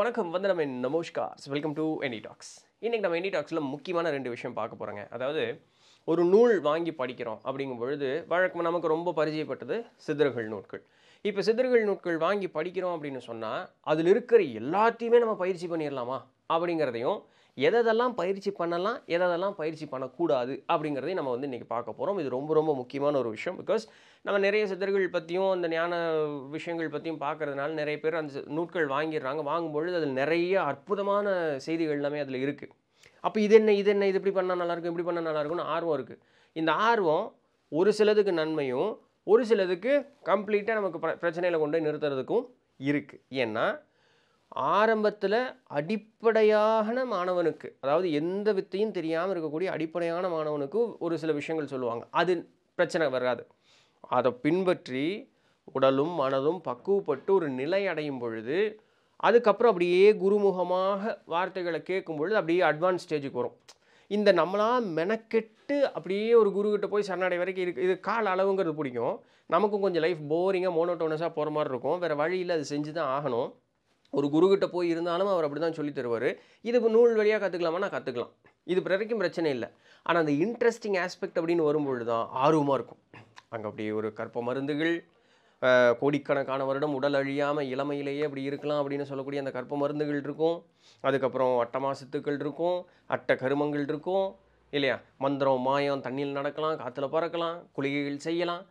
வணக்கம் வந்து நம்ம namaskar welcome to any talks இன்றைக்கி நம்ம எனி டாக்ஸில் முக்கியமான ரெண்டு விஷயம் பார்க்க போகிறோங்க அதாவது ஒரு நூல் வாங்கி படிக்கிறோம் அப்படிங்கும் பொழுது வழக்கம் நமக்கு ரொம்ப பரிச்சயப்பட்டது சித்தர்கள் நூட்கள் இப்போ சித்தர்கள் நூட்கள் வாங்கி படிக்கிறோம் அப்படின்னு சொன்னால் அதில் இருக்கிற எல்லாத்தையுமே நம்ம பயிற்சி பண்ணிடலாமா அப்படிங்கிறதையும் எதெல்லாம் பயிற்சி பண்ணலாம் எதெல்லாம் பயிற்சி பண்ணக்கூடாது அப்படிங்கிறதையும் நம்ம வந்து இன்றைக்கி பார்க்க போகிறோம் இது ரொம்ப ரொம்ப முக்கியமான ஒரு விஷயம் பிகாஸ் நம்ம நிறைய சித்தர்கள் பற்றியும் அந்த ஞான விஷயங்கள் பற்றியும் பார்க்குறதுனால நிறைய பேர் அந்த நூட்கள் வாங்கிடுறாங்க வாங்கும்பொழுது அதில் நிறைய அற்புதமான செய்திகள் எல்லாமே அதில் இருக்குது அப்போ இது என்ன இது என்ன இது இப்படி பண்ணால் நல்லாயிருக்கும் இப்படி பண்ணால் நல்லாயிருக்கும்னு ஆர்வம் இருக்குது இந்த ஆர்வம் ஒரு சிலதுக்கு நன்மையும் ஒரு சிலதுக்கு கம்ப்ளீட்டாக நமக்கு பிரச்சனையில் கொண்டு நிறுத்துறதுக்கும் இருக்குது ஏன்னா ஆரம்பத்தில் அடிப்படையான மாணவனுக்கு அதாவது எந்த வித்தையும் தெரியாமல் இருக்கக்கூடிய அடிப்படையான மாணவனுக்கு ஒரு சில விஷயங்கள் சொல்லுவாங்க அது பிரச்சனை வராது அதை பின்பற்றி உடலும் மனதும் பக்குவப்பட்டு ஒரு நிலை அடையும் பொழுது அதுக்கப்புறம் அப்படியே குருமுகமாக வார்த்தைகளை கேட்கும் பொழுது அப்படியே அட்வான்ஸ் ஸ்டேஜுக்கு வரும் இந்த நம்மளாக மெனக்கெட்டு அப்படியே ஒரு குருக்கிட்ட போய் சரணடை வரைக்கும் இருக்குது இது கால அளவுங்கிறது பிடிக்கும் நமக்கும் கொஞ்சம் லைஃப் போரிங்காக மோனோட்டோனஸாக போகிற மாதிரி இருக்கும் வேறு வழியில் அது செஞ்சு தான் ஆகணும் ஒரு குருக்கிட்ட போய் இருந்தாலும் அவர் அப்படி தான் சொல்லி தருவார் இது நூல் வழியாக கற்றுக்கலாமா நான் கற்றுக்கலாம் இது வரைக்கும் பிரச்சனை இல்லை ஆனால் அந்த இன்ட்ரெஸ்டிங் ஆஸ்பெக்ட் அப்படின்னு வரும்பொழுது தான் ஆர்வமாக இருக்கும் அங்கே அப்படி ஒரு கற்ப மருந்துகள் கோடிக்கணக்கான வருடம் உடல் அழியாமல் இளமையிலேயே அப்படி இருக்கலாம் அப்படின்னு சொல்லக்கூடிய அந்த கற்ப மருந்துகள் இருக்கும் அதுக்கப்புறம் மாசத்துக்கள் இருக்கும் அட்ட கருமங்கள் இருக்கும் இல்லையா மந்திரம் மாயம் தண்ணியில் நடக்கலாம் காற்றுல பறக்கலாம் குளிகைகள் செய்யலாம்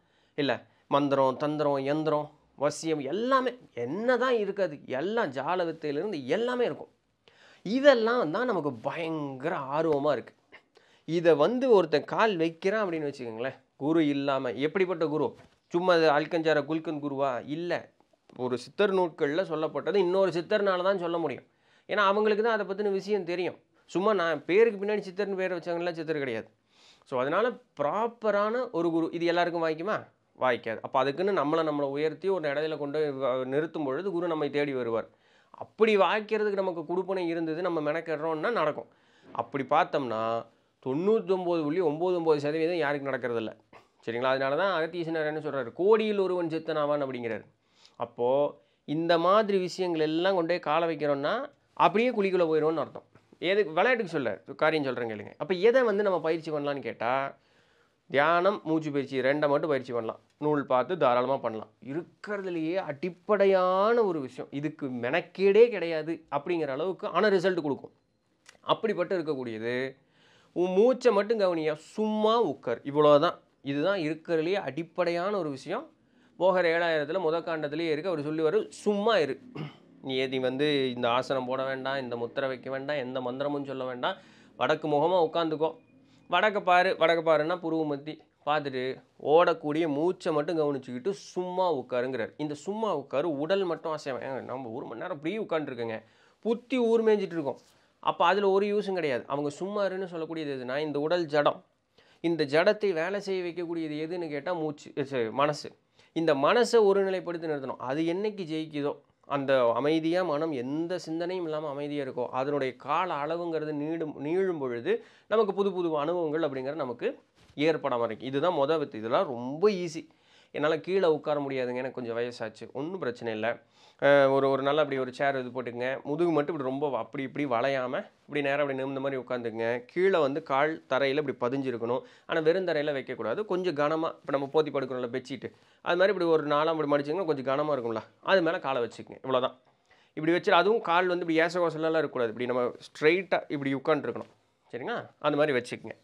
இல்லை மந்திரம் தந்திரம் எந்திரம் வசியம் எல்லாமே என்ன தான் இருக்காது எல்லாம் ஜால வித்தையிலேருந்து எல்லாமே இருக்கும் இதெல்லாம் தான் நமக்கு பயங்கர ஆர்வமாக இருக்குது இதை வந்து ஒருத்தன் கால் வைக்கிறான் அப்படின்னு வச்சுக்கோங்களேன் குரு இல்லாமல் எப்படிப்பட்ட குரு சும்மா அது அல்கஞ்சார குல்கன் குருவா இல்லை ஒரு சித்தர் நூட்களில் சொல்லப்பட்டது இன்னொரு சித்தர்னால தான் சொல்ல முடியும் ஏன்னா அவங்களுக்கு தான் அதை பற்றின விஷயம் தெரியும் சும்மா நான் பேருக்கு பின்னாடி சித்தர்னு பேர் வச்சாங்கன்னா சித்தர் கிடையாது ஸோ அதனால் ப்ராப்பரான ஒரு குரு இது எல்லாருக்கும் வாங்கிக்குமா வாய்க்காது அப்போ அதுக்குன்னு நம்மளை நம்மளை உயர்த்தி ஒரு இடையில கொண்டு நிறுத்தும் பொழுது குரு நம்மை தேடி வருவார் அப்படி வாய்க்கிறதுக்கு நமக்கு கொடுப்பனை இருந்தது நம்ம மெனக்கிடுறோம்னா நடக்கும் அப்படி பார்த்தோம்னா தொண்ணூற்றொம்பது புள்ளி ஒம்பது ஒம்பது சதவீதம் யாருக்கு நடக்கிறதில்ல சரிங்களா அதனால தான் அகத்தீசனார் என்ன சொல்கிறார் கோடியில் ஒருவன் சித்தனாவான் அப்படிங்கிறார் அப்போது இந்த மாதிரி விஷயங்கள் எல்லாம் கொண்டு போய் கால வைக்கிறோன்னா அப்படியே குழிக்குள்ளே போயிடும்னு அர்த்தம் எதுக்கு விளையாட்டுக்கு சொல்ல காரியம் சொல்கிறேன் கேளுங்க அப்போ எதை வந்து நம்ம பயிற்சி பண்ணலான்னு கேட்டால் தியானம் மூச்சு பயிற்சி ரெண்டை மட்டும் பயிற்சி பண்ணலாம் நூல் பார்த்து தாராளமாக பண்ணலாம் இருக்கிறதுலையே அடிப்படையான ஒரு விஷயம் இதுக்கு மெனக்கேடே கிடையாது அப்படிங்கிற அளவுக்கு ஆனால் ரிசல்ட் கொடுக்கும் அப்படிப்பட்டு இருக்கக்கூடியது உன் மூச்சை மட்டும் கவனியா சும்மா உக்கர் இவ்வளோதான் இதுதான் இருக்கிறதுலையே அடிப்படையான ஒரு விஷயம் போகிற ஏழாயிரத்தில் முத காண்டத்துலேயே இருக்குது அவர் சொல்லி வரும் சும்மா இரு நீ எதி வந்து இந்த ஆசனம் போட வேண்டாம் இந்த முத்திரை வைக்க வேண்டாம் எந்த மந்திரமும் சொல்ல வேண்டாம் வடக்கு முகமாக உட்காந்துக்கோ வடக்கு பாரு வடக்கு பாருன்னா புருவமத்தி பார்த்துட்டு ஓடக்கூடிய மூச்சை மட்டும் கவனிச்சுக்கிட்டு சும்மா உட்காருங்கிறார் இந்த சும்மா உட்காரு உடல் மட்டும் அசைவன் நம்ம ஒரு மணி நேரம் அப்படியே உட்காந்துருக்கேங்க புத்தி ஊர்மேஞ்சிட்டு இருக்கோம் அப்போ அதில் ஒரு யூஸும் கிடையாது அவங்க சும்மாருன்னு சொல்லக்கூடியது எதுனா இந்த உடல் ஜடம் இந்த ஜடத்தை வேலை செய்ய வைக்கக்கூடியது எதுன்னு கேட்டால் மூச்சு மனசு இந்த மனசை ஒருநிலைப்படுத்தி நிறுத்தணும் அது என்றைக்கு ஜெயிக்குதோ அந்த அமைதியாக மனம் எந்த சிந்தனையும் இல்லாமல் அமைதியாக இருக்கோ அதனுடைய கால அளவுங்கிறது நீடும் நீளும் பொழுது நமக்கு புது புது அனுபவங்கள் அப்படிங்கிறது நமக்கு ஏற்படாமல் இருக்குது இதுதான் மொதல் வித்து இதெல்லாம் ரொம்ப ஈஸி என்னால் கீழே உட்கார முடியாதுங்க எனக்கு கொஞ்சம் வயசாச்சு ஒன்றும் பிரச்சனை இல்லை ஒரு ஒரு நாள் அப்படி ஒரு சேர் இது போட்டுங்க முதுகு மட்டும் இப்படி ரொம்ப அப்படி இப்படி வளையாமல் இப்படி நேரம் அப்படி நிமிந்த மாதிரி உட்காந்துங்க கீழே வந்து கால் தரையில் இப்படி பதிஞ்சிருக்கணும் ஆனால் வெறும் தரையில் வைக்கக்கூடாது கொஞ்சம் கனமாக இப்போ நம்ம போத்தி படுக்கணும்ல பெட்ஷீட்டு அது மாதிரி இப்படி ஒரு நாளாக இப்படி மடிச்சிங்கன்னா கொஞ்சம் கனமாக இருக்கும்ல அது மேலே காலை வச்சுக்கங்க இவ்வளோதான் இப்படி வச்சு அதுவும் கால் வந்து இப்படி ஏச கோசலெல்லாம் இருக்கக்கூடாது இப்படி நம்ம ஸ்ட்ரைட்டாக இப்படி உட்காந்துருக்கணும் சரிங்களா அந்த மாதிரி வச்சுக்கோங்க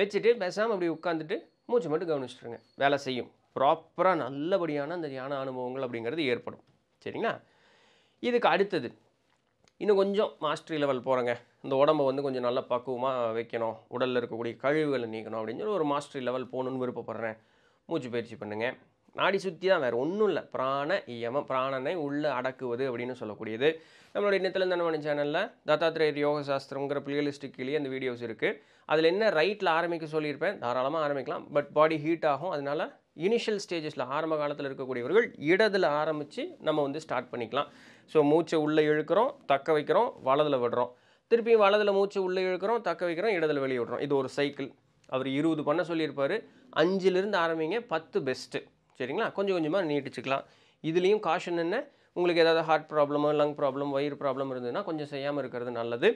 வச்சுட்டு பேசாமல் அப்படி உட்காந்துட்டு மூச்சு மட்டும் கவனிச்சுட்டுருங்க வேலை செய்யும் ப்ராப்பராக நல்லபடியான அந்த தியான அனுபவங்கள் அப்படிங்கிறது ஏற்படும் சரிங்களா இதுக்கு அடுத்தது இன்னும் கொஞ்சம் மாஸ்டரி லெவல் போகிறேங்க இந்த உடம்பை வந்து கொஞ்சம் நல்லா பக்குவமாக வைக்கணும் உடலில் இருக்கக்கூடிய கழிவுகளை நீக்கணும் அப்படின்னு சொல்லி ஒரு மாஸ்டரி லெவல் போகணுன்னு விருப்பப்படுறேன் மூச்சு பயிற்சி பண்ணுங்கள் நாடி சுற்றி தான் வேறு ஒன்றும் இல்லை பிராண இயமம் பிராணனை உள்ளே அடக்குவது அப்படின்னு சொல்லக்கூடியது நம்மளோட இன்னத்தில் தனமணி சேனலில் தத்தாத்திரேயர் யோக சாஸ்திரங்கிற பிளேலிஸ்ட்டுக்கிலேயே அந்த வீடியோஸ் இருக்குது அதில் என்ன ரைட்டில் ஆரம்பிக்க சொல்லியிருப்பேன் தாராளமாக ஆரம்பிக்கலாம் பட் பாடி ஹீட் ஆகும் அதனால் இனிஷியல் ஸ்டேஜஸில் ஆரம்ப காலத்தில் இருக்கக்கூடியவர்கள் இடத்துல ஆரம்பித்து நம்ம வந்து ஸ்டார்ட் பண்ணிக்கலாம் ஸோ மூச்சை உள்ளே இழுக்கிறோம் தக்க வைக்கிறோம் வலதில் விடுறோம் திருப்பியும் வலதில் மூச்சை உள்ளே இழுக்கிறோம் தக்க வைக்கிறோம் இடத்துல வெளியே விடுறோம் இது ஒரு சைக்கிள் அவர் இருபது பண்ண சொல்லியிருப்பார் அஞ்சிலிருந்து ஆரம்பிங்க பத்து பெஸ்ட்டு சரிங்களா கொஞ்சம் கொஞ்சமாக நீட்டிச்சுக்கலாம் இதுலேயும் காஷன் என்ன உங்களுக்கு ஏதாவது ஹார்ட் ப்ராப்ளமோ லங் ப்ராப்ளம் வயிறு ப்ராப்ளம் இருந்ததுன்னா கொஞ்சம் செய்யாமல் இருக்கிறது நல்லது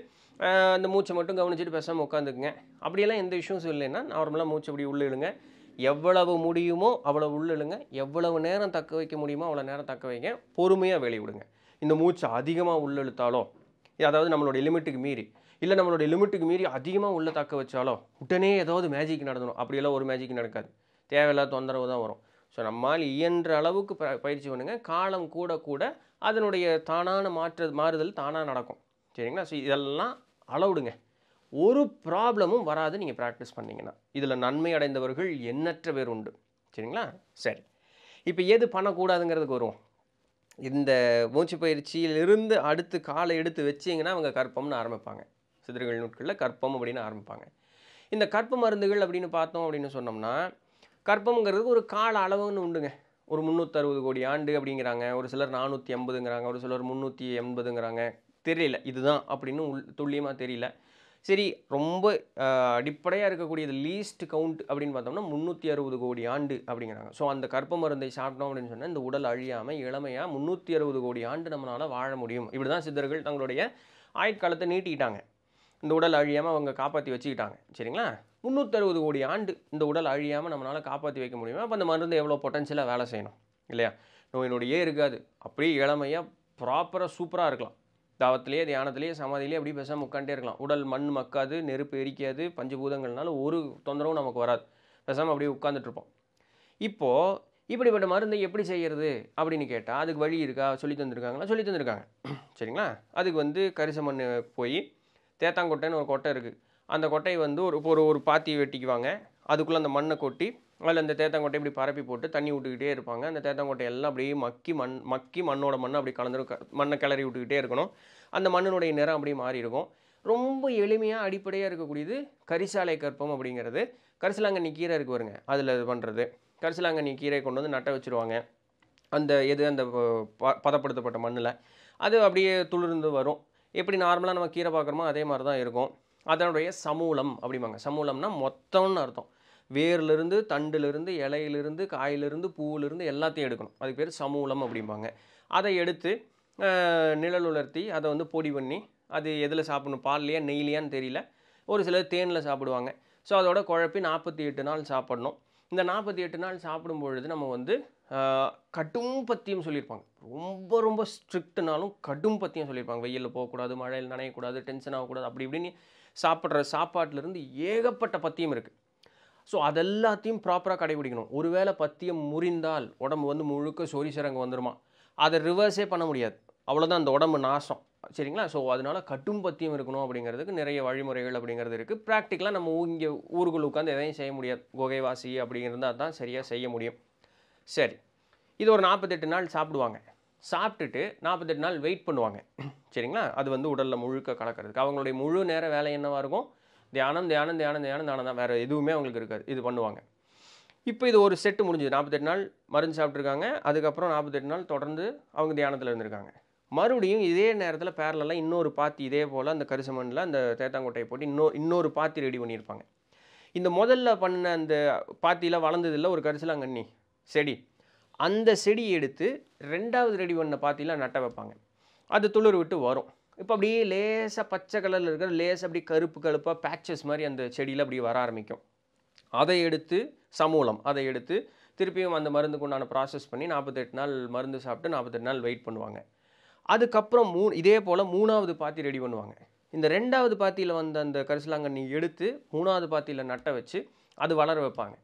அந்த மூச்சை மட்டும் கவனிச்சுட்டு பேசாமல் உட்காந்துக்குங்க அப்படியெல்லாம் எந்த இஷ்யூஸும் இல்லைன்னா நார்மலாக மூச்சு அப்படி உள்ள இழுங்க எவ்வளவு முடியுமோ அவ்வளோ உள்ளிழுங்க எவ்வளவு நேரம் தக்க வைக்க முடியுமோ அவ்வளோ நேரம் தக்க வைங்க பொறுமையாக வெளியிடுங்க இந்த மூச்சு அதிகமாக உள்ளிழுத்தாலோ அதாவது நம்மளோட லிமிட்டுக்கு மீறி இல்லை நம்மளோட லிமிட்டுக்கு மீறி அதிகமாக உள்ளே தக்க வச்சாலோ உடனே ஏதாவது மேஜிக் நடந்தணும் அப்படியெல்லாம் ஒரு மேஜிக் நடக்காது தேவையில்லாத தொந்தரவு தான் வரும் ஸோ நம்மால் இயன்ற அளவுக்கு ப பயிற்சி பண்ணுங்கள் காலம் கூட கூட அதனுடைய தானான மாற்று மாறுதல் தானாக நடக்கும் சரிங்களா ஸோ இதெல்லாம் அளவுடுங்க ஒரு ப்ராப்ளமும் வராது நீங்கள் ப்ராக்டிஸ் பண்ணிங்கன்னா இதில் நன்மை அடைந்தவர்கள் எண்ணற்ற பேர் உண்டு சரிங்களா சரி இப்போ எது பண்ணக்கூடாதுங்கிறதுக்கு வருவோம் இந்த மூச்சு பயிற்சியிலிருந்து அடுத்து காலை எடுத்து வச்சிங்கன்னா அவங்க கற்பம்னு ஆரம்பிப்பாங்க சிதறுகள் நூட்களில் கற்பம் அப்படின்னு ஆரம்பிப்பாங்க இந்த கற்ப மருந்துகள் அப்படின்னு பார்த்தோம் அப்படின்னு சொன்னோம்னா கற்பம்ங்கிறது ஒரு கால அளவுன்னு உண்டுங்க ஒரு முந்நூற்றறுபது கோடி ஆண்டு அப்படிங்கிறாங்க ஒரு சிலர் நானூற்றி எண்பதுங்கிறாங்க ஒரு சிலர் முந்நூற்றி எண்பதுங்கிறாங்க தெரியல இதுதான் அப்படின்னு உள் துல்லியமாக தெரியல சரி ரொம்ப அடிப்படையாக இருக்கக்கூடிய இது லீஸ்ட் கவுண்ட் அப்படின்னு பார்த்தோம்னா முந்நூற்றி அறுபது கோடி ஆண்டு அப்படிங்கிறாங்க ஸோ அந்த கற்ப மருந்தை சாப்பிட்டோம் அப்படின்னு சொன்னால் இந்த உடல் அழியாமல் இளமையாக முந்நூற்றி அறுபது கோடி ஆண்டு நம்மளால் வாழ முடியும் இப்படி தான் சித்தர்கள் தங்களுடைய ஆயுட்காலத்தை நீட்டிக்கிட்டாங்க இந்த உடல் அழியாமல் அவங்க காப்பாற்றி வச்சுக்கிட்டாங்க சரிங்களா முந்நூற்றறுபது கோடி ஆண்டு இந்த உடல் அழியாமல் நம்மளால் காப்பாற்றி வைக்க முடியுமா அப்போ அந்த மருந்து எவ்வளோ பொட்டன்ஷியலாக வேலை செய்யணும் இல்லையா நோயினுடையே இருக்காது அப்படியே இளமையாக ப்ராப்பராக சூப்பராக இருக்கலாம் தாவத்திலேயே தியானத்திலேயே சமாதியிலேயே அப்படியே பேசாமல் உட்காண்டே இருக்கலாம் உடல் மண் மக்காது நெருப்பு எரிக்காது பஞ்சபூதங்கள்னால ஒரு தொந்தரவும் நமக்கு வராது பேசாமல் அப்படியே உட்காந்துட்ருப்போம் இப்போது இப்படிப்பட்ட மருந்தை எப்படி செய்கிறது அப்படின்னு கேட்டால் அதுக்கு வழி இருக்கா சொல்லி தந்திருக்காங்களா சொல்லி தந்திருக்காங்க சரிங்களா அதுக்கு வந்து மண் போய் தேத்தாங்கொட்டைன்னு ஒரு கொட்டை இருக்குது அந்த கொட்டையை வந்து ஒரு ஒரு ஒரு பாத்தி வெட்டிக்குவாங்க அதுக்குள்ளே அந்த மண்ணை கொட்டி அதில் அந்த தேத்தாங்கொட்டை இப்படி பரப்பி போட்டு தண்ணி விட்டுக்கிட்டே இருப்பாங்க அந்த தேத்தாங்கொட்டை எல்லாம் அப்படியே மக்கி மண் மக்கி மண்ணோட மண்ணை அப்படி கலந்துரு மண்ணை கிளறி விட்டுக்கிட்டே இருக்கணும் அந்த மண்ணினுடைய நிறம் அப்படியே மாறி இருக்கும் ரொம்ப எளிமையாக அடிப்படையாக இருக்கக்கூடியது கரிசாலை கற்பம் அப்படிங்கிறது கரிசலாங்கண்ணி கீரை இருக்கு வருங்க அதில் இது பண்ணுறது கரிசலாங்கண்ணி கீரை கொண்டு வந்து நட்ட வச்சுருவாங்க அந்த எது அந்த பதப்படுத்தப்பட்ட மண்ணில் அது அப்படியே துளிர்ந்து வரும் எப்படி நார்மலாக நம்ம கீரை பார்க்குறோமோ அதே மாதிரி தான் இருக்கும் அதனுடைய சமூலம் அப்படிம்பாங்க சமூலம்னா மொத்தம்னு அர்த்தம் வேர்லேருந்து தண்டுலேருந்து இலையிலிருந்து காயிலிருந்து பூவிலிருந்து எல்லாத்தையும் எடுக்கணும் அதுக்கு பேர் சமூலம் அப்படிம்பாங்க அதை எடுத்து நிழல் உலர்த்தி அதை வந்து பொடி பண்ணி அது எதில் சாப்பிடணும் பால்லையா நெய்லியான்னு தெரியல ஒரு சிலர் தேனில் சாப்பிடுவாங்க ஸோ அதோட குழப்பி நாற்பத்தி எட்டு நாள் சாப்பிடணும் இந்த நாற்பத்தி எட்டு நாள் சாப்பிடும் பொழுது நம்ம வந்து கடும் பத்தியம் சொல்லியிருப்பாங்க ரொம்ப ரொம்ப ஸ்ட்ரிக்ட்னாலும் கடும் பத்தியம் சொல்லியிருப்பாங்க வெயிலில் போகக்கூடாது மழையில் நனையக்கூடாது டென்ஷன் ஆகக்கூடாது அப்படி இப்படின்னு சாப்பிட்ற சாப்பாட்டிலேருந்து ஏகப்பட்ட பத்தியம் இருக்குது ஸோ அதெல்லாத்தையும் ப்ராப்பராக கடைபிடிக்கணும் ஒருவேளை பத்தியம் முறிந்தால் உடம்பு வந்து முழுக்க சொரி சிறங்கு வந்துடுமா அதை ரிவர்ஸே பண்ண முடியாது அவ்வளோதான் அந்த உடம்பு நாசம் சரிங்களா ஸோ அதனால் கட்டும் பத்தியம் இருக்கணும் அப்படிங்கிறதுக்கு நிறைய வழிமுறைகள் அப்படிங்கிறது இருக்குது ப்ராக்டிக்கலாக நம்ம இங்கே ஊருக்குள்ள உட்காந்து எதையும் செய்ய முடியாது குகைவாசி அப்படிங்கிறது தான் சரியாக செய்ய முடியும் சரி இது ஒரு நாற்பத்தெட்டு நாள் சாப்பிடுவாங்க சாப்பிட்டுட்டு நாற்பத்தெட்டு நாள் வெயிட் பண்ணுவாங்க சரிங்களா அது வந்து உடலில் முழுக்க கலக்கிறதுக்கு அவங்களுடைய முழு நேர வேலை என்னவாக இருக்கும் தியானம் தியானம் தியானம் தியானம் தியானம் தான் வேறு எதுவுமே அவங்களுக்கு இருக்காது இது பண்ணுவாங்க இப்போ இது ஒரு செட்டு முடிஞ்சது நாற்பத்தெட்டு நாள் மருந்து சாப்பிட்ருக்காங்க அதுக்கப்புறம் நாற்பத்தெட்டு நாள் தொடர்ந்து அவங்க தியானத்தில் இருந்திருக்காங்க மறுபடியும் இதே நேரத்தில் பேரலெலாம் இன்னொரு பாத்தி இதே போல் அந்த கரிசமண்ணில் அந்த தேத்தாங்கோட்டையை போட்டு இன்னொரு இன்னொரு பாத்தி ரெடி பண்ணியிருப்பாங்க இந்த முதல்ல பண்ண அந்த பாத்தியில் வளர்ந்ததில்ல ஒரு கரிசலாங்கண்ணி செடி அந்த செடியை எடுத்து ரெண்டாவது ரெடி ஒன்றை பார்த்தீங்கன்னா நட்ட வைப்பாங்க அது துளிர் விட்டு வரும் இப்போ அப்படியே லேசாக பச்சை கலரில் இருக்கிற லேசாக அப்படியே கருப்பு கருப்பாக பேச்சஸ் மாதிரி அந்த செடியில் அப்படி வர ஆரம்பிக்கும் அதை எடுத்து சமூலம் அதை எடுத்து திருப்பியும் அந்த மருந்துக்கு உண்டான ப்ராசஸ் பண்ணி நாற்பத்தெட்டு நாள் மருந்து சாப்பிட்டு நாற்பத்தெட்டு நாள் வெயிட் பண்ணுவாங்க அதுக்கப்புறம் மூ இதே போல் மூணாவது பாத்தி ரெடி பண்ணுவாங்க இந்த ரெண்டாவது பாத்தியில் வந்த அந்த கரிசலாங்கண்ணி எடுத்து மூணாவது பாத்தியில் நட்ட வச்சு அது வளர வைப்பாங்க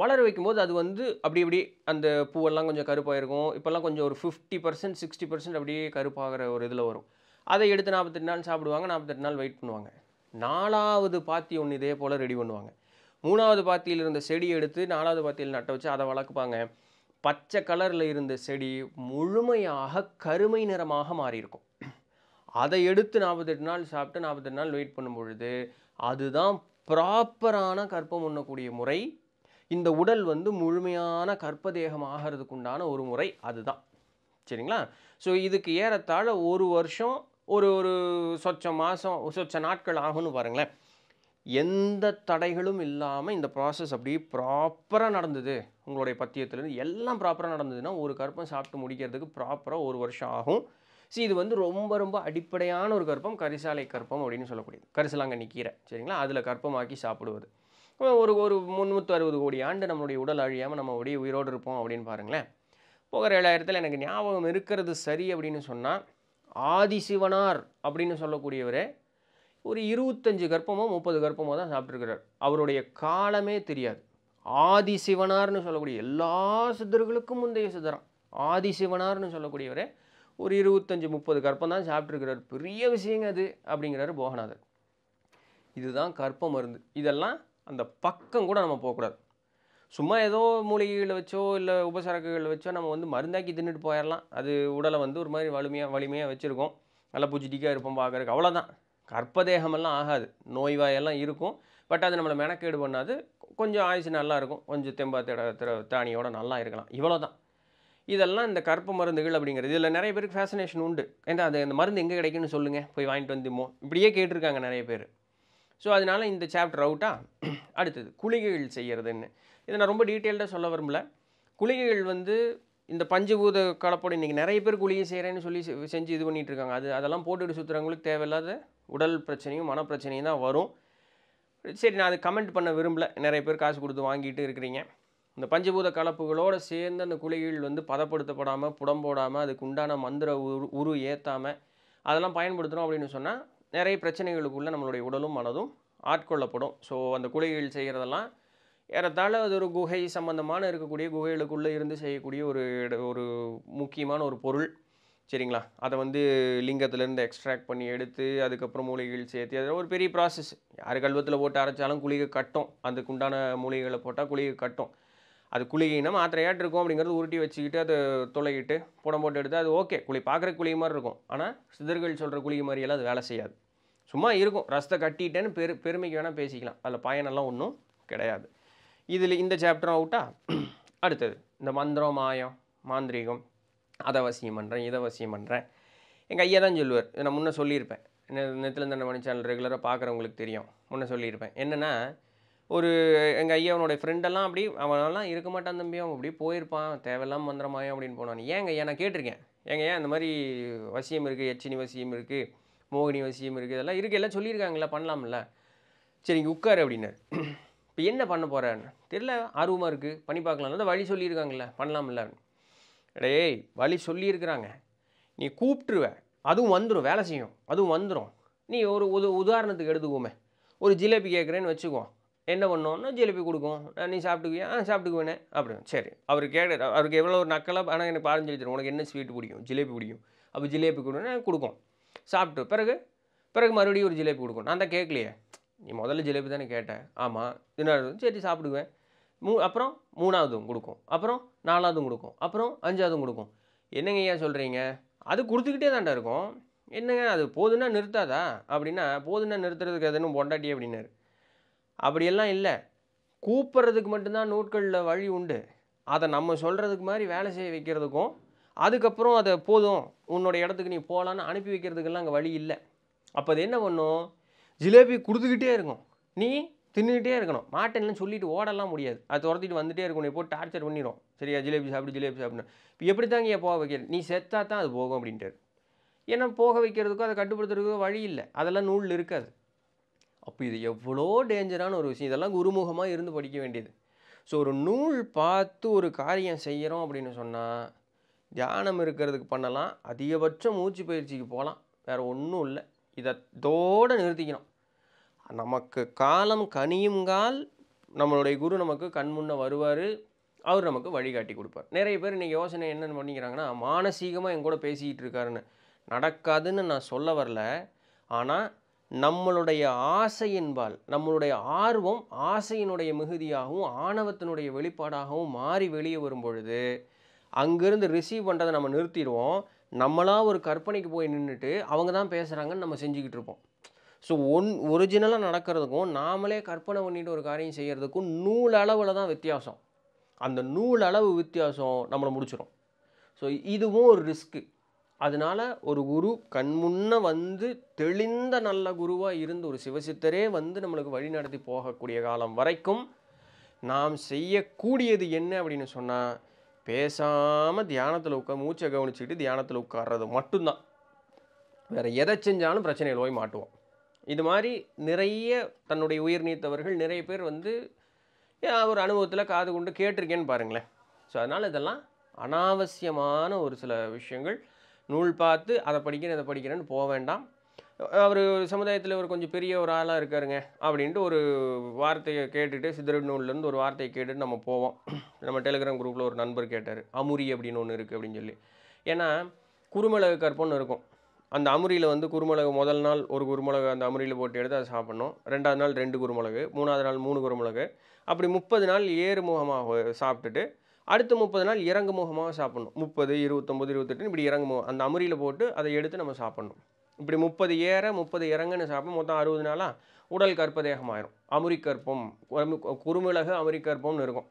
வளர வைக்கும்போது அது வந்து அப்படி இப்படி அந்த பூவெல்லாம் கொஞ்சம் கருப்பாக இருக்கும் இப்போல்லாம் கொஞ்சம் ஒரு ஃபிஃப்டி பர்சன்ட் சிக்ஸ்டி பர்சன்ட் அப்படியே கருப்பாகிற ஒரு இதில் வரும் அதை எடுத்து நாற்பத்தெட்டு நாள் சாப்பிடுவாங்க நாற்பத்தெட்டு நாள் வெயிட் பண்ணுவாங்க நாலாவது பாத்தி ஒன்று இதே போல் ரெடி பண்ணுவாங்க மூணாவது பாத்தியில் இருந்த செடி எடுத்து நாலாவது பாத்தியில் நட்ட வச்சு அதை வளர்க்குப்பாங்க பச்சை கலரில் இருந்த செடி முழுமையாக கருமை நிறமாக மாறியிருக்கும் அதை எடுத்து நாற்பத்தெட்டு நாள் சாப்பிட்டு நாற்பத்தெட்டு நாள் வெயிட் பண்ணும் பொழுது அதுதான் ப்ராப்பரான கற்பம் உண்ணக்கூடிய முறை இந்த உடல் வந்து முழுமையான கற்பதேகம் ஆகிறதுக்கு உண்டான ஒரு முறை அதுதான் சரிங்களா ஸோ இதுக்கு ஏறத்தாழ ஒரு வருஷம் ஒரு ஒரு சொச்ச மாதம் சொச்ச நாட்கள் ஆகும்னு பாருங்களேன் எந்த தடைகளும் இல்லாமல் இந்த ப்ராசஸ் அப்படியே ப்ராப்பராக நடந்தது உங்களுடைய பத்தியத்துலேருந்து எல்லாம் ப்ராப்பராக நடந்ததுன்னா ஒரு கற்பம் சாப்பிட்டு முடிக்கிறதுக்கு ப்ராப்பராக ஒரு வருஷம் ஆகும் ஸோ இது வந்து ரொம்ப ரொம்ப அடிப்படையான ஒரு கற்பம் கரிசாலை கற்பம் அப்படின்னு சொல்லக்கூடியது கரிசலாங்க நிற்கிற சரிங்களா அதில் கற்பமாக்கி சாப்பிடுவது ஒரு ஒரு முந்நூற்றி அறுபது கோடி ஆண்டு நம்மளுடைய உடல் அழியாமல் நம்ம அப்படியே உயிரோடு இருப்போம் அப்படின்னு பாருங்களேன் போகிற ஏழாயிரத்தில் எனக்கு ஞாபகம் இருக்கிறது சரி அப்படின்னு சொன்னால் ஆதிசிவனார் அப்படின்னு சொல்லக்கூடியவர் ஒரு இருபத்தஞ்சு கற்பமோ முப்பது கற்பமோ தான் சாப்பிட்ருக்கிறார் அவருடைய காலமே தெரியாது ஆதிசிவனார்னு சொல்லக்கூடிய எல்லா சித்தர்களுக்கும் முந்தைய சித்தரம் ஆதிசிவனார்னு சொல்லக்கூடியவர் ஒரு இருபத்தஞ்சி முப்பது கற்பம் தான் சாப்பிட்ருக்கிறார் பெரிய விஷயங்க அது அப்படிங்கிறாரு போகநாதர் இதுதான் கற்பம் மருந்து இதெல்லாம் அந்த பக்கம் கூட நம்ம போகக்கூடாது சும்மா ஏதோ மூலிகைகளை வச்சோ இல்லை உபசரக்குகள் வச்சோ நம்ம வந்து மருந்தாக்கி தின்னுட்டு போயிடலாம் அது உடலை வந்து ஒரு மாதிரி வலிமையாக வலிமையாக வச்சுருக்கோம் நல்லா புஜிட்டிக்காக இருப்போம் பார்க்குறக்கு அவ்வளோதான் கற்பதேகமெல்லாம் ஆகாது நோய்வாயெல்லாம் இருக்கும் பட் அது நம்மளை மெனக்கேடு பண்ணாது கொஞ்சம் ஆயுசு நல்லா இருக்கும் கொஞ்சம் தெம்பா தட தானியோட நல்லா இருக்கலாம் இவ்வளோ தான் இதெல்லாம் இந்த கற்ப மருந்துகள் அப்படிங்கிறது இதில் நிறைய பேருக்கு ஃபேசினேஷன் உண்டு ஏன்னா அது அந்த மருந்து எங்கே கிடைக்குன்னு சொல்லுங்கள் போய் வாங்கிட்டு வந்துமோ இப்படியே கேட்டிருக்காங்க நிறைய பேர் ஸோ அதனால் இந்த சாப்டர் அவுட்டாக அடுத்தது குளிகைகள் செய்கிறதுன்னு இதை நான் ரொம்ப டீட்டெயில்டாக சொல்ல வரும்ல குளிகைகள் வந்து இந்த பஞ்சபூத கலப்போடு இன்றைக்கி நிறைய பேர் குளிகை செய்கிறேன்னு சொல்லி செஞ்சு இது பண்ணிகிட்ருக்காங்க அது அதெல்லாம் போட்டுக்கிட்டு சுற்றுறவங்களுக்கு தேவையில்லாத உடல் பிரச்சனையும் மனப்பிரச்சனையும் தான் வரும் சரி நான் அது கமெண்ட் பண்ண விரும்பல நிறைய பேர் காசு கொடுத்து வாங்கிட்டு இருக்கிறீங்க இந்த பஞ்சபூத கலப்புகளோடு சேர்ந்து அந்த குளிகைகள் வந்து பதப்படுத்தப்படாமல் புடம்போடாமல் அதுக்கு உண்டான மந்திர உரு உரு ஏற்றாமல் அதெல்லாம் பயன்படுத்தணும் அப்படின்னு சொன்னால் நிறைய பிரச்சனைகளுக்குள்ளே நம்மளுடைய உடலும் மனதும் ஆட்கொள்ளப்படும் ஸோ அந்த குலைகள் செய்கிறதெல்லாம் ஏறத்தாழ அது ஒரு குகை சம்மந்தமான இருக்கக்கூடிய குகைகளுக்குள்ளே இருந்து செய்யக்கூடிய ஒரு ஒரு முக்கியமான ஒரு பொருள் சரிங்களா அதை வந்து லிங்கத்திலேருந்து எக்ஸ்ட்ராக்ட் பண்ணி எடுத்து அதுக்கப்புறம் மூலிகைகள் சேர்த்து அது ஒரு பெரிய ப்ராசஸ் யார் கல்வத்தில் போட்டு அரைச்சாலும் குளிகை கட்டும் அதுக்குண்டான மூலிகைகளை போட்டால் குளிகை கட்டும் அது குளிகினம் ஆத்திரையாட்டு இருக்கும் அப்படிங்கிறது உருட்டி வச்சுக்கிட்டு அதை துளையிட்டு புடம் போட்டு எடுத்து அது ஓகே குழி பார்க்குற குழி மாதிரி இருக்கும் ஆனால் சிதர்கள் சொல்கிற குழி மாதிரியெல்லாம் அது வேலை செய்யாது சும்மா இருக்கும் ரஸ்தை கட்டிட்டேன்னு பெரு பெருமைக்கு வேணால் பேசிக்கலாம் அதில் பயனெல்லாம் ஒன்றும் கிடையாது இதில் இந்த சாப்டரும் அவுட்டா அடுத்தது இந்த மந்திரம் மாயம் மாந்திரீகம் அதை வசியம் பண்ணுறேன் இதை வசியம் பண்ணுறேன் எங்கள் ஐயா தான் சொல்லுவார் நான் முன்னே சொல்லியிருப்பேன் நெத்திலந்தண்ட மணி சேனல் ரெகுலராக பார்க்குறவங்களுக்கு தெரியும் முன்னே சொல்லியிருப்பேன் என்னென்னா ஒரு எங்கள் ஐயா அவனோட ஃப்ரெண்டெல்லாம் அப்படி அவனெல்லாம் இருக்க மாட்டான் தம்பி அவன் அப்படியே போயிருப்பான் தேவையில்லாமல் மந்திரமாயும் அப்படின்னு போனான் ஏங்க ஐயா நான் கேட்டிருக்கேன் ஏங்க ஏன் இந்த மாதிரி வசியம் இருக்குது எச்சினி வசியம் இருக்குது மோகினி வசியம் இருக்குது இதெல்லாம் இருக்குது எல்லாம் சொல்லியிருக்காங்களா பண்ணலாம்ல சரி இங்கே உட்கார் அப்படின்னாரு இப்போ என்ன பண்ண போகிறான்னு தெரில ஆர்வமாக இருக்குது பண்ணி பார்க்கலாம் அந்த வழி சொல்லியிருக்காங்களே பண்ணலாம்ல டேய் வழி சொல்லியிருக்கிறாங்க நீ கூப்பிட்டுருவேன் அதுவும் வந்துடும் வேலை செய்யும் அதுவும் வந்துடும் நீ ஒரு உதாரணத்துக்கு எடுத்துக்கோமே ஒரு ஜிலேபி கேட்குறேன்னு வச்சுக்குவோம் என்ன பண்ணுவோம்னா ஜிலேபி கொடுக்கும் நீ சாப்பிட்டுக்குவியா ஆ சாப்பிட்டுக்குவேனே அப்படின்னு சரி அவர் கேட்டு அவருக்கு எவ்வளோ ஒரு நக்கலாக ஆனால் எனக்கு பாருன்னு சொல்லி உனக்கு என்ன ஸ்வீட் பிடிக்கும் ஜிலேபி பிடிக்கும் அப்போ ஜிலேபி கொடுன்னா கொடுக்கும் சாப்பிட்டு பிறகு பிறகு மறுபடியும் ஒரு ஜிலேபி கொடுக்கும் நான் தான் கேட்கலையே நீ முதல்ல ஜிலேபி தானே கேட்டேன் ஆமாம் தினாவது சரி சாப்பிடுவேன் மூ அப்புறம் மூணாவதும் கொடுக்கும் அப்புறம் நாலாவதும் கொடுக்கும் அப்புறம் அஞ்சாவதும் கொடுக்கும் என்னங்க ஐயா சொல்கிறீங்க அது கொடுத்துக்கிட்டே தாண்டா இருக்கும் என்னங்க அது போதுன்னா நிறுத்தாதா அப்படின்னா போதுன்னா நிறுத்துறதுக்கு எதுன்னு பொண்டாட்டி அப்படின்னாரு அப்படியெல்லாம் இல்லை கூப்பிட்றதுக்கு மட்டும்தான் நூட்களில் வழி உண்டு அதை நம்ம சொல்கிறதுக்கு மாதிரி வேலை செய்ய வைக்கிறதுக்கும் அதுக்கப்புறம் அதை போதும் உன்னோட இடத்துக்கு நீ போகலான்னு அனுப்பி வைக்கிறதுக்கெல்லாம் அங்கே வழி இல்லை அப்போ அது என்ன பண்ணும் ஜிலேபி கொடுத்துக்கிட்டே இருக்கும் நீ தின்னுக்கிட்டே இருக்கணும் மாட்டேன்னு சொல்லிட்டு ஓடலாம் முடியாது அது துரத்திட்டு வந்துகிட்டே இருக்கும் நீ போட்டு டார்ச்சர் பண்ணிடும் சரியா ஜிலேபி சாப்பிடு ஜிலேபி சாப்பிடணும் இப்போ எப்படி தாங்க ஏன் போக வைக்கிறது நீ செத்தா தான் அது போகும் அப்படின்ட்டு ஏன்னா போக வைக்கிறதுக்கும் அதை கட்டுப்படுத்துறதுக்கோ வழி இல்லை அதெல்லாம் நூல் இருக்காது அப்போ இது எவ்வளோ டேஞ்சரான ஒரு விஷயம் இதெல்லாம் குருமுகமாக இருந்து படிக்க வேண்டியது ஸோ ஒரு நூல் பார்த்து ஒரு காரியம் செய்கிறோம் அப்படின்னு சொன்னால் தியானம் இருக்கிறதுக்கு பண்ணலாம் அதிகபட்சம் மூச்சு பயிற்சிக்கு போகலாம் வேறு ஒன்றும் இல்லை இதை தோடு நிறுத்திக்கணும் நமக்கு காலம் கனியுங்கால் நம்மளுடைய குரு நமக்கு கண் முன்னே வருவார் அவர் நமக்கு வழிகாட்டி கொடுப்பார் நிறைய பேர் இன்றைக்கி யோசனை என்னென்னு பண்ணிக்கிறாங்கன்னா மானசீகமாக என் கூட பேசிக்கிட்டு இருக்காருன்னு நடக்காதுன்னு நான் சொல்ல வரல ஆனால் நம்மளுடைய ஆசையின்பால் நம்மளுடைய ஆர்வம் ஆசையினுடைய மிகுதியாகவும் ஆணவத்தினுடைய வெளிப்பாடாகவும் மாறி வெளியே வரும் பொழுது அங்கேருந்து ரிசீவ் பண்ணுறதை நம்ம நிறுத்திடுவோம் நம்மளாக ஒரு கற்பனைக்கு போய் நின்றுட்டு அவங்க தான் பேசுகிறாங்கன்னு நம்ம செஞ்சுக்கிட்டு இருப்போம் ஸோ ஒன் ஒரிஜினலாக நடக்கிறதுக்கும் நாமளே கற்பனை பண்ணிட்டு ஒரு காரியம் செய்கிறதுக்கும் நூல் அளவில் தான் வித்தியாசம் அந்த நூல் அளவு வித்தியாசம் நம்மளை முடிச்சிடும் ஸோ இதுவும் ஒரு ரிஸ்க்கு அதனால ஒரு குரு கண்முன்ன வந்து தெளிந்த நல்ல குருவாக இருந்து ஒரு சிவசித்தரே வந்து நம்மளுக்கு வழி நடத்தி போகக்கூடிய காலம் வரைக்கும் நாம் செய்யக்கூடியது என்ன அப்படின்னு சொன்னால் பேசாமல் தியானத்தில் உட்கா மூச்சை கவனிச்சுக்கிட்டு தியானத்தில் உட்கார்றது மட்டும்தான் வேறு எதை செஞ்சாலும் பிரச்சனையில் போய் மாட்டுவோம் இது மாதிரி நிறைய தன்னுடைய உயிர் நீத்தவர்கள் நிறைய பேர் வந்து ஒரு அனுபவத்தில் காது கொண்டு கேட்டிருக்கேன்னு பாருங்களேன் ஸோ அதனால் இதெல்லாம் அனாவசியமான ஒரு சில விஷயங்கள் நூல் பார்த்து அதை படிக்கிறேன் இதை படிக்கிறேன்னு போக வேண்டாம் அவர் ஒரு சமுதாயத்தில் ஒரு கொஞ்சம் பெரிய ஒரு ஆளாக இருக்காருங்க அப்படின்ட்டு ஒரு வார்த்தையை கேட்டுட்டு சித்தரடி நூல்லேருந்து ஒரு வார்த்தையை கேட்டுட்டு நம்ம போவோம் நம்ம டெலிகிராம் குரூப்பில் ஒரு நண்பர் கேட்டார் அமுரி அப்படின்னு ஒன்று இருக்குது அப்படின்னு சொல்லி ஏன்னா குறுமிளகு கற்பன்னு இருக்கும் அந்த அமுரியில் வந்து குருமிளகு முதல் நாள் ஒரு குருமிளகு அந்த அமுரியில் போட்டு எடுத்து அதை சாப்பிட்ணும் ரெண்டாவது நாள் ரெண்டு குருமிளகு மூணாவது நாள் மூணு குருமிளகு அப்படி முப்பது நாள் ஏறுமுகமாக சாப்பிட்டுட்டு அடுத்த முப்பது நாள் இறங்கு முகமாக சாப்பிட்ணும் முப்பது இருபத்தொம்பது இருபத்தெட்டு இப்படி இறங்கு முகம் அந்த அமுரியில் போட்டு அதை எடுத்து நம்ம சாப்பிட்ணும் இப்படி முப்பது ஏற முப்பது இறங்குன்னு சாப்பிடும் மொத்தம் அறுபது நாளாக உடல் கற்பதேகம் ஆயிரும் அமுரிக்கற்பம் குறுமிளகு அமுரிக்கற்பம்னு இருக்கும்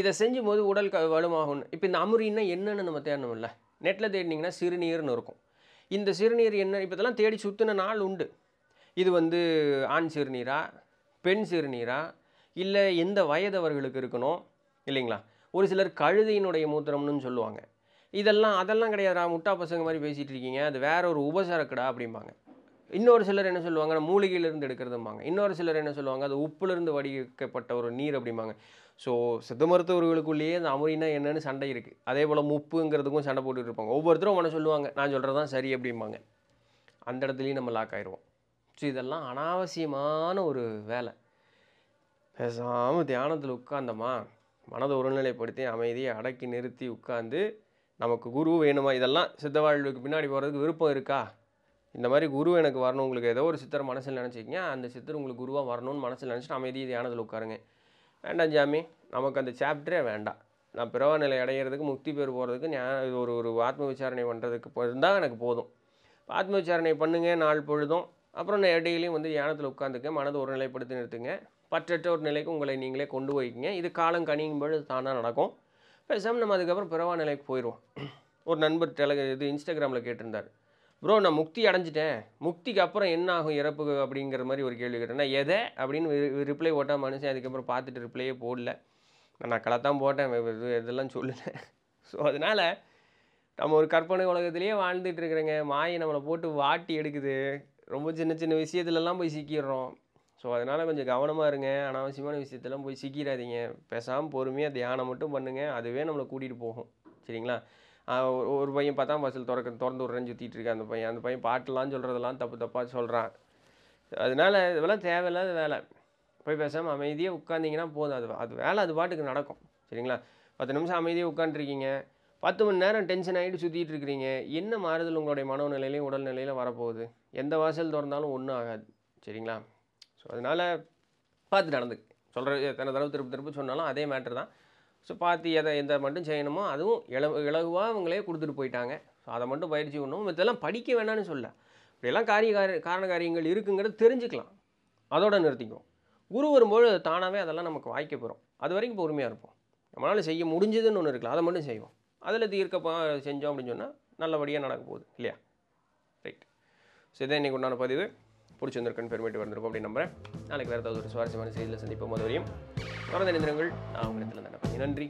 இதை செஞ்சும் போது உடல் க வலுமாகும் இப்போ இந்த அமுரின்னா என்னென்னு நம்ம தேடணும்ல நெட்டில் தேடினீங்கன்னா சிறுநீர்னு இருக்கும் இந்த சிறுநீர் என்ன இப்போ இதெல்லாம் தேடி சுற்றின நாள் உண்டு இது வந்து ஆண் சிறுநீரா பெண் சிறுநீரா இல்லை எந்த வயதவர்களுக்கு இருக்கணும் இல்லைங்களா ஒரு சிலர் கழுதையினுடைய மூத்திரம்னு சொல்லுவாங்க இதெல்லாம் அதெல்லாம் கிடையாதுடா முட்டா பசங்க மாதிரி பேசிகிட்டு இருக்கீங்க அது வேற ஒரு உபசரக்கடா அப்படிம்பாங்க இன்னொரு சிலர் என்ன சொல்லுவாங்க மூலிகையிலேருந்து எடுக்கிறதும்பாங்க இன்னொரு சிலர் என்ன சொல்லுவாங்க அது உப்புலேருந்து வடிக்கப்பட்ட ஒரு நீர் அப்படிம்பாங்க ஸோ சித்த மருத்துவர்களுக்குள்ளேயே அந்த அமுரினா என்னென்னு சண்டை இருக்குது அதே போல் முப்புங்கிறதுக்கும் சண்டை போட்டுட்டு இருப்பாங்க ஒவ்வொருத்தரும் உன சொல்லுவாங்க நான் சொல்கிறது தான் சரி அப்படிம்பாங்க அந்த இடத்துலையும் நம்ம லாக் ஆயிடுவோம் ஸோ இதெல்லாம் அனாவசியமான ஒரு வேலை பேசாமல் தியானத்தில் உட்காந்தோமா மனதை ஒருநிலைப்படுத்தி அமைதியை அடக்கி நிறுத்தி உட்காந்து நமக்கு குரு வேணுமா இதெல்லாம் சித்த வாழ்வுக்கு பின்னாடி போகிறதுக்கு விருப்பம் இருக்கா இந்த மாதிரி குரு எனக்கு வரணும் உங்களுக்கு ஏதோ ஒரு சித்தர் மனசில் நினச்சிக்கிங்க அந்த சித்தர் உங்களுக்கு குருவாக வரணும்னு மனசில் நினச்சிட்டு அமைதி தியானத்தில் உட்காருங்க வேண்டாம் ஜாமி நமக்கு அந்த சாப்டரே வேண்டாம் நான் பிறவ நிலை அடைகிறதுக்கு முக்தி பேர் போகிறதுக்கு ஞான ஒரு ஒரு ஆத்ம விசாரணை பண்ணுறதுக்கு இருந்தால் எனக்கு போதும் ஆத்ம விசாரணை பண்ணுங்கள் நாள் பொழுதும் அப்புறம் இடையிலையும் வந்து தியானத்தில் உட்காந்துக்க மனதை ஒருநிலைப்படுத்தி நிறுத்துங்க பற்றற்ற ஒரு நிலைக்கு உங்களை நீங்களே கொண்டு போய்க்கிங்க இது காலம் கணியும் பொழுது தானாக நடக்கும் பேசாமல் நம்ம அதுக்கப்புறம் பிறவா நிலைக்கு போயிடுவோம் ஒரு நண்பர் டெல இது இன்ஸ்டாகிராமில் கேட்டிருந்தார் ப்ரோ நான் முக்தி அடைஞ்சிட்டேன் முக்திக்கு அப்புறம் என்ன ஆகும் இறப்பு அப்படிங்கிற மாதிரி ஒரு கேள்வி கேட்டேன் நான் எதை அப்படின்னு ரிப்ளை போட்டால் மனுஷன் அதுக்கப்புறம் பார்த்துட்டு ரிப்ளையே போடல நான் கலத்தான் போட்டேன் இதெல்லாம் சொல்லலை ஸோ அதனால் நம்ம ஒரு கற்பனை உலகத்திலேயே வாழ்ந்துட்டு இருக்கிறேங்க மாயை நம்மளை போட்டு வாட்டி எடுக்குது ரொம்ப சின்ன சின்ன விஷயத்துலலாம் போய் சிக்கிடுறோம் ஸோ அதனால் கொஞ்சம் கவனமாக இருங்க அனாவசியமான விஷயத்தெல்லாம் போய் சிக்கிறாதீங்க பேசாமல் பொறுமையாக தியானம் மட்டும் பண்ணுங்கள் அதுவே நம்மளை கூட்டிகிட்டு போகும் சரிங்களா ஒரு பையன் பத்தாம் பாசில் திறக்க திறந்து விட்றேன்னு சுற்றிட்டு இருக்கேன் அந்த பையன் அந்த பையன் பாட்டெலாம் சொல்கிறதெல்லாம் தப்பு தப்பாக சொல்கிறான் அதனால் இதெல்லாம் தேவையில்லாத வேலை போய் பேசாமல் அமைதியாக உட்காந்திங்கன்னா போதும் அது அது வேலை அது பாட்டுக்கு நடக்கும் சரிங்களா பத்து நிமிஷம் அமைதியாக உட்காந்துருக்கீங்க பத்து மணி நேரம் டென்ஷன் ஆகிட்டு சுற்றிட்டு இருக்கிறீங்க என்ன மாறுதல் உங்களுடைய மனநிலையிலையும் உடல்நிலையில் வரப்போகுது எந்த வாசல் திறந்தாலும் ஒன்றும் ஆகாது சரிங்களா ஸோ அதனால் பார்த்து நடந்துக்கு சொல்கிற தன தடவை திருப்பி திருப்பி சொன்னாலும் அதே மேட்ரு தான் ஸோ பார்த்து எதை எந்த மட்டும் செய்யணுமோ அதுவும் இல இலகுவாக அவங்களே கொடுத்துட்டு போயிட்டாங்க ஸோ அதை மட்டும் பயிற்சி பண்ணுவோம் இதெல்லாம் படிக்க வேணாம்னு சொல்ல இப்படியெல்லாம் காரிய கார காரண காரியங்கள் இருக்குங்கிறத தெரிஞ்சுக்கலாம் அதோட நிறுத்திக்குவோம் குரு வரும்போது தானாகவே அதெல்லாம் நமக்கு வாய்க்க போகிறோம் அது வரைக்கும் பொறுமையாக இருப்போம் நம்மளால் செய்ய முடிஞ்சதுன்னு ஒன்று இருக்கலாம் அதை மட்டும் செய்வோம் அதில் தீர்க்கப்பா செஞ்சோம் அப்படின்னு சொன்னால் நல்லபடியாக நடக்க போகுது இல்லையா ரைட் ஸோ இதான் இன்றைக்கி உண்டான பதிவு பிடிச்சிருந்திருக்குன்னு பெருமைட்டு வந்திருக்கும் அப்படின்னு நம்புறேன் நாளைக்கு வேறு ஏதாவது ஒரு சுவாரஸ்யமான செய்தியில் சந்திப்போம் அது வரையும் தொடர்ந்து நினைந்திரங்கள் நான் உங்களுக்கு நன்றி